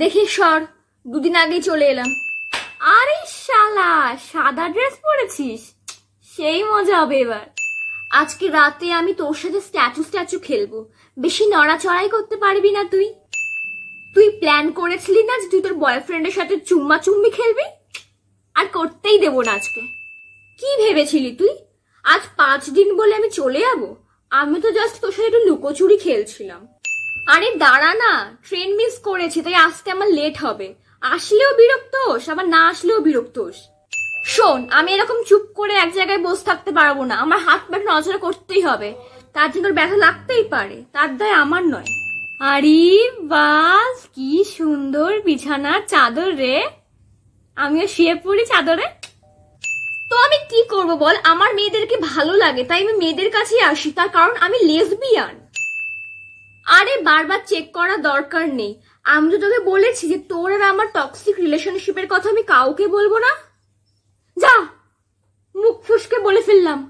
দেখি সর দুদিন আগেই চলে এলাম আরে শালা সাদা ড্রেস পরেছিস সেই মজা হবে এবার আজকে রাতে আমি তোর সাথে স্ট্যাচু স্ট্যাচু খেলবো বেশি নড়াচড়াই করতে পারবি না তুই তুই প্ল্যান করেছিলি না যে তুই তোর বয়ফ্রেন্ডের সাথে চুম্মা চুম্বি খেলবি আর করতেই দেবো না আজকে কি ভেবেছিলি তুই আজ পাঁচ দিন বলে আমি চলে যাবো আমি তো জাস্ট তোর সাথে একটু লুকোচুরি খেলছিলাম আরে দাঁড়া না ট্রেন মিস করেছি তাই আসতে আমার লেট হবে আসলেও বিরক্ত হোস আবার না আসলেও বিরক্ত হোস শোন আমি এরকম চুপ করে এক জায়গায় বসে থাকতে পারবো না আমার হাত পেট নজরে করতেই হবে তার জন্য ব্যথা লাগতেই পারে তার দায় আমার নয় আরে বাস কি সুন্দর বিছানার চাদর রে আমিও শুয়ে পড়ি চাদরে তো আমি কি করব বল আমার মেয়েদেরকে ভালো লাগে তাই আমি মেয়েদের কাছেই আসি তার কারণ আমি লেসবিয়ান আরে বারবার চেক করা দরকার নেই আমি তো তোকে বলেছি যে তোর আর আমার টক্সিক রিলেশনশিপের কথা আমি কাউকে বলবো না যা মুখ ফুসকে বলে ফেললাম